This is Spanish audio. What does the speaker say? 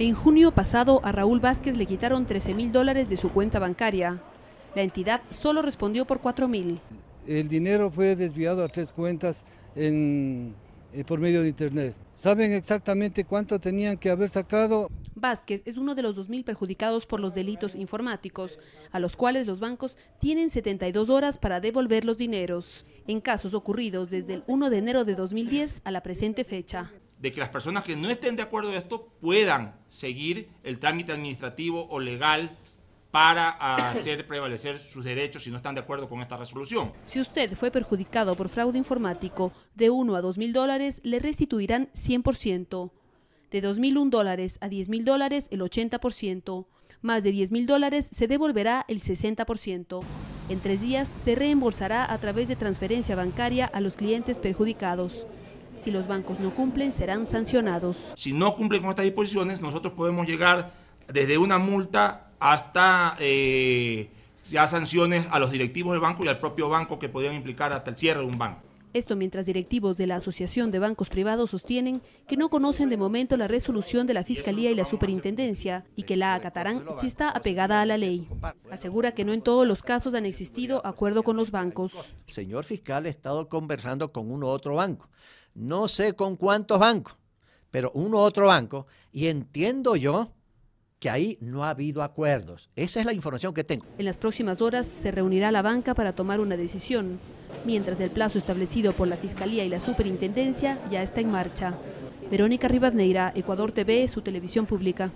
En junio pasado a Raúl Vázquez le quitaron 13 mil dólares de su cuenta bancaria. La entidad solo respondió por 4 mil. El dinero fue desviado a tres cuentas eh, por medio de Internet. ¿Saben exactamente cuánto tenían que haber sacado? Vázquez es uno de los mil perjudicados por los delitos informáticos, a los cuales los bancos tienen 72 horas para devolver los dineros, en casos ocurridos desde el 1 de enero de 2010 a la presente fecha de que las personas que no estén de acuerdo de esto puedan seguir el trámite administrativo o legal para hacer prevalecer sus derechos si no están de acuerdo con esta resolución. Si usted fue perjudicado por fraude informático, de 1 a 2 mil dólares le restituirán 100%, de 2 mil dólares a 10 mil dólares el 80%, más de 10 mil dólares se devolverá el 60%. En tres días se reembolsará a través de transferencia bancaria a los clientes perjudicados. Si los bancos no cumplen, serán sancionados. Si no cumplen con estas disposiciones, nosotros podemos llegar desde una multa hasta eh, ya sanciones a los directivos del banco y al propio banco que podrían implicar hasta el cierre de un banco. Esto mientras directivos de la Asociación de Bancos Privados sostienen que no conocen de momento la resolución de la Fiscalía y la Superintendencia y que la acatarán si está apegada a la ley. Asegura que no en todos los casos han existido acuerdo con los bancos. El señor fiscal ha estado conversando con uno u otro banco no sé con cuántos bancos, pero uno u otro banco, y entiendo yo que ahí no ha habido acuerdos. Esa es la información que tengo. En las próximas horas se reunirá la banca para tomar una decisión, mientras el plazo establecido por la Fiscalía y la Superintendencia ya está en marcha. Verónica Ribadneira, Ecuador TV, su televisión pública.